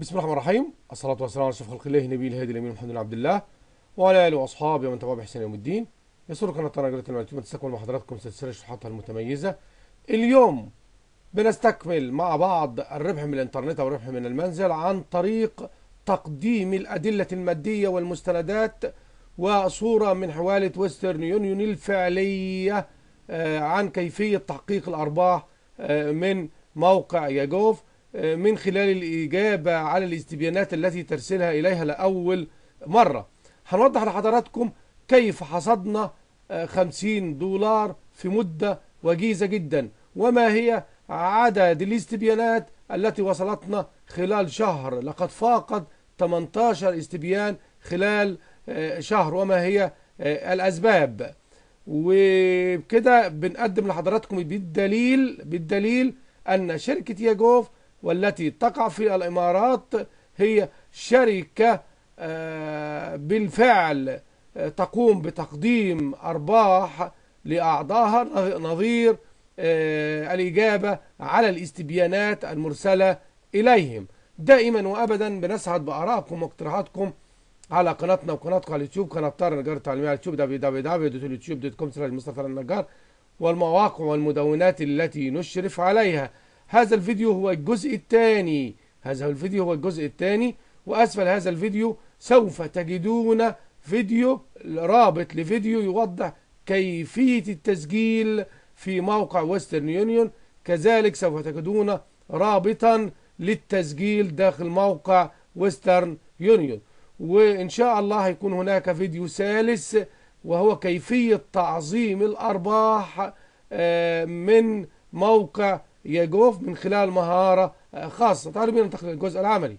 بسم الله الرحمن الرحيم الصلاة والسلام على أشرف خلق الله نبي الهادي الأمين محمد بن عبد الله وعلى آله وأصحابه ومن تبعه بإحسان يوم الدين يسر أن قناة المعلومات تستكمل مع حضراتكم سلسلة شروحاتها المتميزة اليوم بنستكمل مع بعض الربح من الإنترنت أو الربح من المنزل عن طريق تقديم الأدلة المادية والمستندات وصورة من حوالة ويسترن يونيون الفعلية آه، عن كيفية تحقيق الأرباح آه، من موقع ياجوف من خلال الإجابة على الاستبيانات التي ترسلها إليها لأول مرة هنوضح لحضراتكم كيف حصدنا 50 آه، دولار في مدة وجيزة جدا وما هي عدد الاستبيانات التي وصلتنا خلال شهر لقد فاقد 18 استبيان خلال آه، شهر وما هي آه، الأسباب وبكده بنقدم لحضراتكم بالدليل بالدليل أن شركة ياجوف والتي تقع في الإمارات هي شركة آه، بالفعل آه، تقوم بتقديم أرباح لأعضائها نظير آه، الإجابة على الاستبيانات المرسلة إليهم دائما وأبدا بنسعد بآرائكم واقتراحاتكم على قناتنا وقناتكم على اليوتيوب قناة طار النجار التعليمية على اليوتيوب www.youtube.com/مصطفى النجار والمواقع والمدونات التي نشرف عليها هذا الفيديو هو الجزء الثاني هذا الفيديو هو الجزء الثاني وأسفل هذا الفيديو سوف تجدون فيديو رابط لفيديو يوضح كيفية التسجيل في موقع ويسترن يونيون كذلك سوف تجدون رابطا للتسجيل داخل موقع ويسترن يونيون وإن شاء الله هيكون هناك فيديو ثالث وهو كيفية تعظيم الأرباح آه، من موقع جوف من خلال مهارة آه، خاصة تعالوا بينا ننتقل للجزء العملي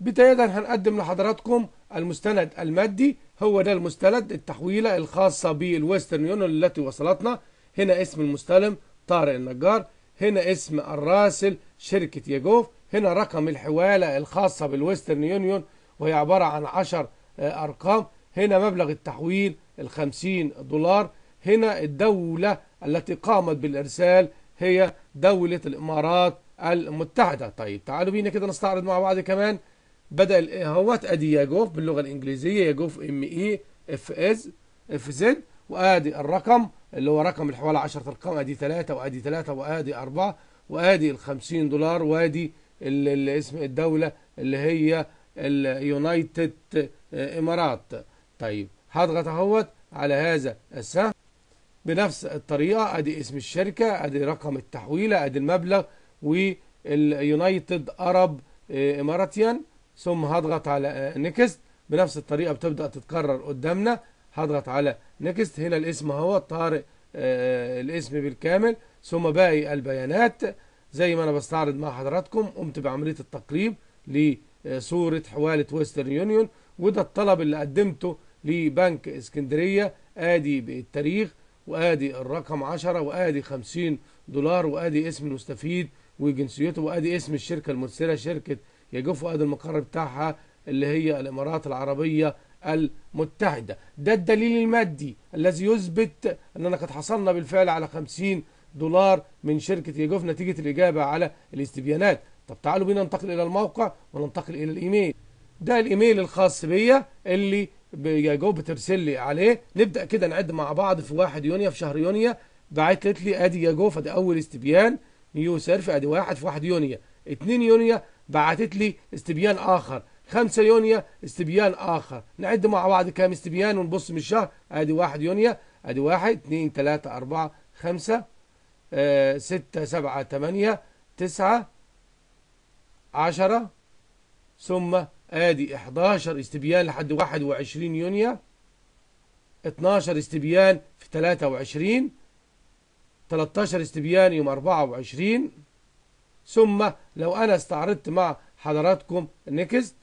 بداية هنقدم لحضراتكم المستند المادي هو ده المستند التحويلة الخاصة بالويسترن يونيون التي وصلتنا هنا اسم المستلم طارق النجار هنا اسم الراسل شركة يجوف هنا رقم الحوالة الخاصة بالويسترن يونيون وهي عبارة عن 10 آه، أرقام هنا مبلغ التحويل ال 50 دولار هنا الدولة التي قامت بالإرسال هي دولة الإمارات المتحدة طيب تعالوا بينا كده نستعرض مع بعض كمان بدأ اهوت ادي ياجوف باللغة الإنجليزية ياجوف ام اي اف از اف زد وادي الرقم اللي هو رقم الحوالي 10 ارقام ادي 3 وادي 3 وادي 4 وادي ال 50 دولار وادي اسم الدولة اللي هي اليونايتد امارات طيب هضغط اهوت على هذا السهم بنفس الطريقة ادي اسم الشركة ادي رقم التحويلة ادي المبلغ ويونايتد ارب اماراتيان ثم هضغط على نيكست بنفس الطريقة بتبدأ تتكرر قدامنا هضغط على نيكست هنا الاسم اهو طارق آه، الاسم بالكامل ثم باقي البيانات زي ما انا بستعرض مع حضراتكم قمت بعملية التقريب لصورة حوالة ويسترن يونيون وده الطلب اللي قدمته لبنك اسكندرية ادي بالتاريخ وادي الرقم 10 وادي 50 دولار وادي اسم المستفيد وجنسيته وادي اسم الشركه المرسله شركه يجوف وادي المقر بتاعها اللي هي الامارات العربيه المتحده ده الدليل المادي الذي يثبت اننا قد حصلنا بالفعل على 50 دولار من شركه يجوف نتيجه الاجابه على الاستبيانات طب تعالوا بينا ننتقل الى الموقع وننتقل الى الايميل ده الايميل الخاص بيا اللي جو بترسل لي عليه نبدا كده نعد مع بعض في 1 يونيو في شهر يونيو بعتت لي ادي يا جو فده اول استبيان نيو سيرف ادي واحد في 1 يونيو 2 يونيو بعتت لي استبيان اخر 5 يونيو استبيان اخر نعد مع بعض كام استبيان ونبص من الشهر ادي 1 يونيو ادي 1 2 3 4 5 6 7 8 9 10 ثم ادي 11 استبيان لحد 21 يونيو 12 استبيان في 23 13 استبيان يوم 24 ثم لو انا استعرضت مع حضراتكم نيكست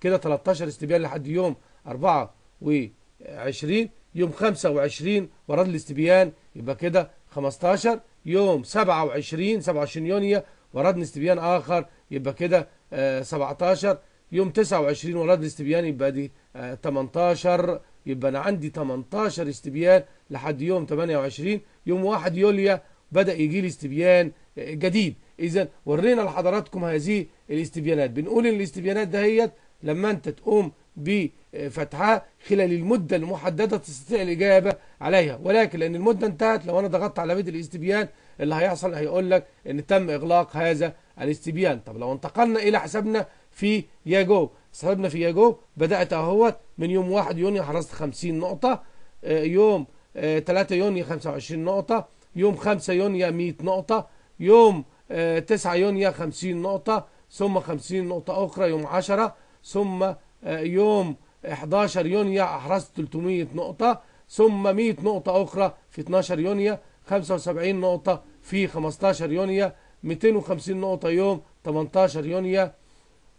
كده 13 استبيان لحد يوم 24 يوم 25 ورد الاستبيان يبقى كده 15 يوم 27 27 يونيو وردنا استبيان آخر يبقى كده 17 آه، يوم 29 ورد الاستبيان يبقى دي 18 آه، يبقى انا عندي 18 استبيان لحد يوم 28 يوم 1 يوليو بدا يجي لي استبيان آه، جديد اذا ورينا لحضراتكم هذه الاستبيانات بنقول ان الاستبيانات دهيت لما انت تقوم بفتحها خلال المدة المحددة تستطيع الإجابة عليها ولكن لأن المدة انتهت لو أنا ضغطت على بيت الاستبيان اللي هيحصل هيقول لك أن تم إغلاق هذا الاستبيان طب لو انتقلنا إلى حسابنا في ياجو حسابنا في ياجو بدأت اهوت من يوم 1 يونيو حرزت 50 آه، آه، نقطة يوم 3 يونيو 25 نقطة يوم 5 آه، يونيو 100 نقطة يوم 9 يونيو 50 نقطة ثم 50 نقطة أخرى يوم 10 ثم يوم 11 يونيو أحرزت 300 نقطة ثم 100 نقطة أخرى في 12 يونيو 75 نقطة في 15 يونيو 250 نقطة يوم 18 يونيو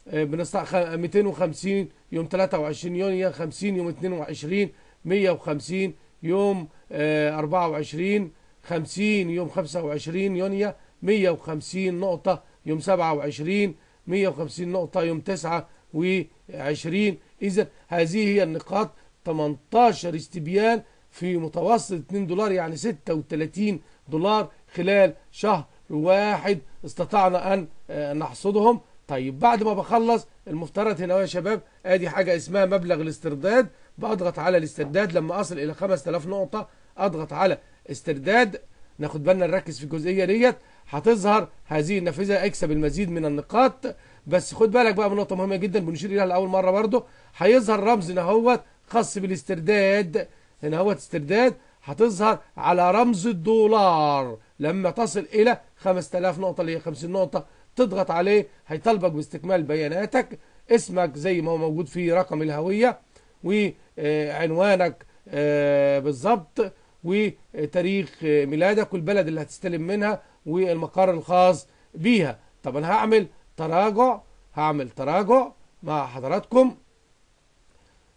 آه، بنستع آه، 250 يوم 23 يونيو 50 يوم 22 150 يوم 24 آه، 50 يوم 25 يونيو 150 نقطة يوم 27 150 نقطة يوم 29 إذا هذه هي النقاط 18 استبيان في متوسط 2 دولار يعني 36 دولار خلال شهر واحد استطعنا أن آه، نحصدهم طيب بعد ما بخلص المفترض هنا يا شباب ادي حاجة اسمها مبلغ الاسترداد بأضغط على الاسترداد لما أصل إلى 5000 نقطة أضغط على استرداد ناخد بالنا نركز في الجزئية ديت هتظهر هذه النافذة اكسب المزيد من النقاط بس خد بالك بقى من نقطة مهمة جدا بنشير إليها لأول مرة برضه هيظهر رمز هنا هوت خاص بالاسترداد هنا هوت استرداد هتظهر على رمز الدولار لما تصل إلى 5000 نقطة اللي هي 50 نقطة تضغط عليه هيطالبك باستكمال بياناتك اسمك زي ما هو موجود في رقم الهوية وعنوانك آه، بالظبط وتاريخ آه، ميلادك والبلد اللي هتستلم منها والمقر الخاص بيها طب انا هعمل تراجع هعمل تراجع مع حضراتكم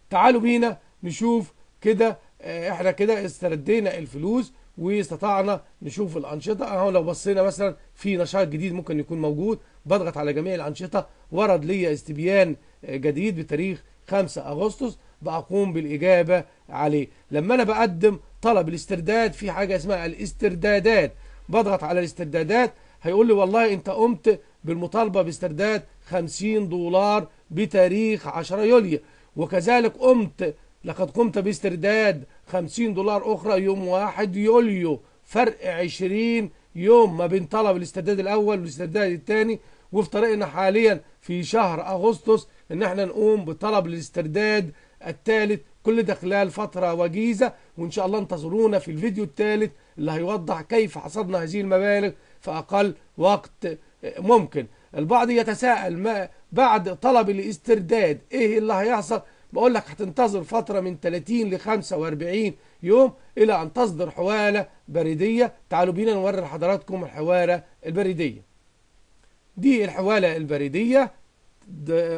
تعالوا بينا نشوف كده آه، احنا كده استردينا الفلوس واستطعنا نشوف الانشطه اهو لو بصينا مثلا في نشاط جديد ممكن يكون موجود بضغط على جميع الانشطه ورد لي استبيان آه، جديد بتاريخ 5 اغسطس بقوم بالاجابه عليه لما انا بقدم طلب الاسترداد في حاجه اسمها الاستردادات بضغط على الاستردادات هيقول لي والله انت قمت بالمطالبه باسترداد 50 دولار بتاريخ 10 يوليو وكذلك قمت لقد قمت باسترداد 50 دولار أخرى يوم 1 يوليو فرق 20 يوم ما بين طلب الاسترداد الأول والاسترداد الثاني وفي طريقنا حاليا في شهر أغسطس إن احنا نقوم بطلب الاسترداد الثالث كل ده خلال فترة وجيزة وإن شاء الله انتظرونا في الفيديو الثالث اللي هيوضح كيف حصدنا هذه المبالغ في أقل وقت ممكن البعض يتساءل ما بعد طلب الاسترداد إيه اللي هيحصل بقول لك هتنتظر فترة من 30 ل 45 يوم إلى أن تصدر حوالة بريدية تعالوا بينا نوري لحضراتكم الحوالة البريدية دي الحوالة البريدية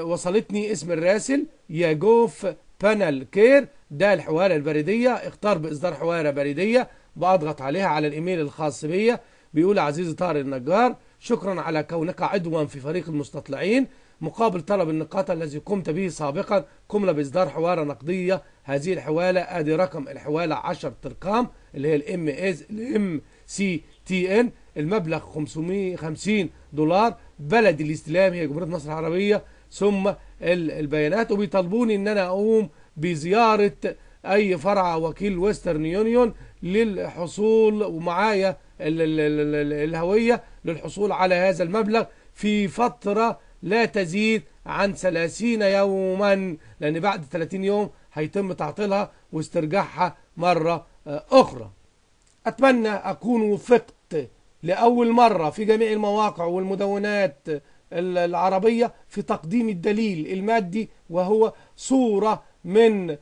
وصلتني اسم الراسل يا جوف بانل كير ده الحوالة البريدية اختار بإصدار حوالة بريدية بضغط عليها على الإيميل الخاص بيا بيقول عزيزي طارق النجار شكرا على كونك عضوا في فريق المستطلعين مقابل طلب النقاط الذي قمت به سابقا قمنا بإصدار حوالة نقدية هذه الحوالة أدي رقم الحوالة 10 أرقام اللي هي الام از الام سي تي ان المبلغ 550 دولار بلد الاستلام هي جمهورية مصر العربية ثم البيانات وبيطالبوني إن أنا أقوم بزيارة أي فرع وكيل ويسترن يونيون للحصول ومعايا الهوية للحصول على هذا المبلغ في فترة لا تزيد عن 30 يوما لأن بعد 30 يوم هيتم تعطيلها واسترجاعها مرة آه، أخرى أتمنى أكون وفقت لأول مرة في جميع المواقع والمدونات العربية في تقديم الدليل المادي وهو صورة من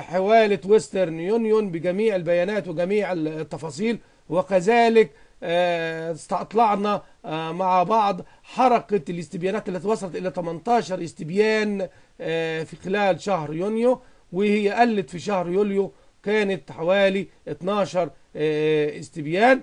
حوالة ويسترن يونيون بجميع البيانات وجميع التفاصيل وكذلك آه، استطلعنا آه، مع بعض حركة الاستبيانات التي وصلت إلى 18 استبيان آه، في خلال شهر يونيو وهي قلت في شهر يوليو كانت حوالي 12 استبيان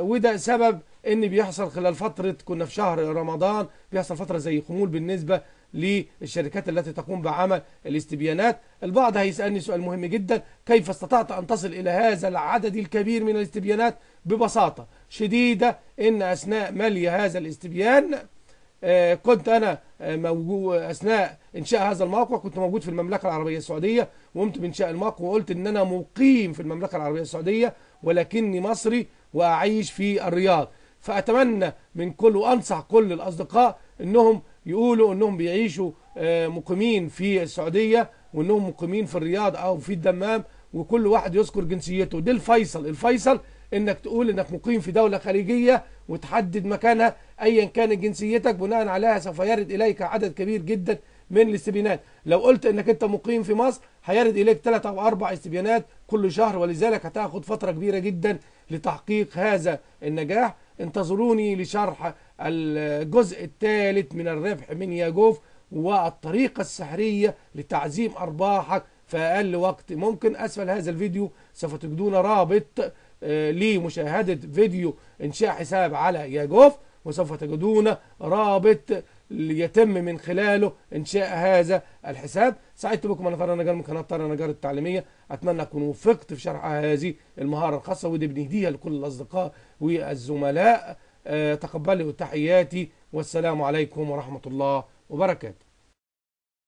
وده سبب ان بيحصل خلال فترة كنا في شهر رمضان بيحصل فترة زي خمول بالنسبة للشركات التي تقوم بعمل الاستبيانات البعض هيسألني سؤال مهم جدا كيف استطعت أن تصل إلى هذا العدد الكبير من الاستبيانات ببساطة شديدة إن أثناء ملي هذا الاستبيان آه، كنت أنا آه، موجود أثناء إنشاء هذا الموقع كنت موجود في المملكة العربية السعودية وقمت بإنشاء الموقع وقلت إن أنا مقيم في المملكة العربية السعودية ولكني مصري وأعيش في الرياض فأتمنى من كل وأنصح كل الأصدقاء أنهم يقولوا انهم بيعيشوا آه، مقيمين في السعودية وانهم مقيمين في الرياض او في الدمام وكل واحد يذكر جنسيته دي الفيصل الفيصل انك تقول انك مقيم في دولة خليجية وتحدد مكانها ايا كانت جنسيتك بناء عليها سوف يرد اليك عدد كبير جدا من الاستبيانات لو قلت انك انت مقيم في مصر هيرد اليك ثلاث او اربع استبيانات كل شهر ولذلك هتاخد فترة كبيرة جدا لتحقيق هذا النجاح انتظروني لشرح الجزء الثالث من الربح من ياجوف والطريقة السحرية لتعزيم أرباحك في أقل وقت ممكن أسفل هذا الفيديو سوف تجدون رابط آه، لمشاهدة فيديو إنشاء حساب على ياجوف وسوف تجدون رابط يتم من خلاله إنشاء هذا الحساب سعدت بكم أنا طارق نجار من قناة طارق نجار التعليمية أتمنى أكون وفقت في شرح هذه المهارة الخاصة ودي بنهديها لكل الأصدقاء والزملاء آه، تقبلوا تحياتي والسلام عليكم ورحمة الله وبركاته